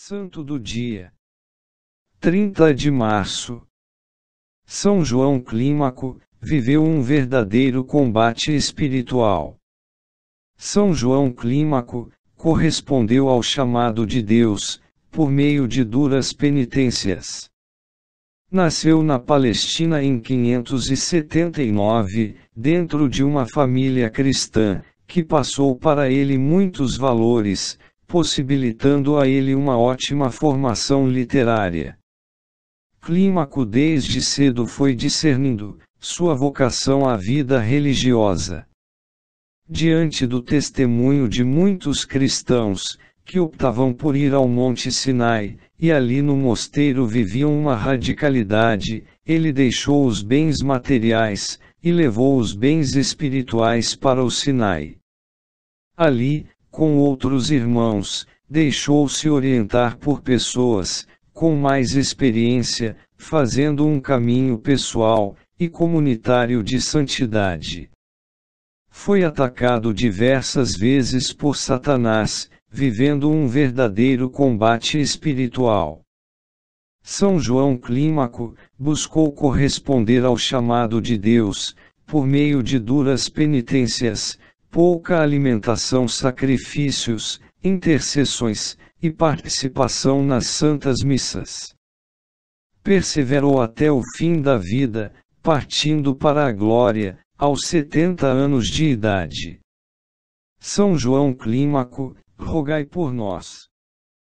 Santo do Dia 30 de Março São João Clímaco viveu um verdadeiro combate espiritual. São João Clímaco correspondeu ao chamado de Deus, por meio de duras penitências. Nasceu na Palestina em 579, dentro de uma família cristã, que passou para ele muitos valores, possibilitando a ele uma ótima formação literária. Clímaco desde cedo foi discernindo sua vocação à vida religiosa. Diante do testemunho de muitos cristãos, que optavam por ir ao Monte Sinai, e ali no mosteiro viviam uma radicalidade, ele deixou os bens materiais, e levou os bens espirituais para o Sinai. Ali, com outros irmãos, deixou-se orientar por pessoas com mais experiência, fazendo um caminho pessoal e comunitário de santidade. Foi atacado diversas vezes por Satanás, vivendo um verdadeiro combate espiritual. São João Clímaco buscou corresponder ao chamado de Deus, por meio de duras penitências, pouca alimentação, sacrifícios, intercessões e participação nas santas missas. Perseverou até o fim da vida, partindo para a glória, aos 70 anos de idade. São João Clímaco, rogai por nós.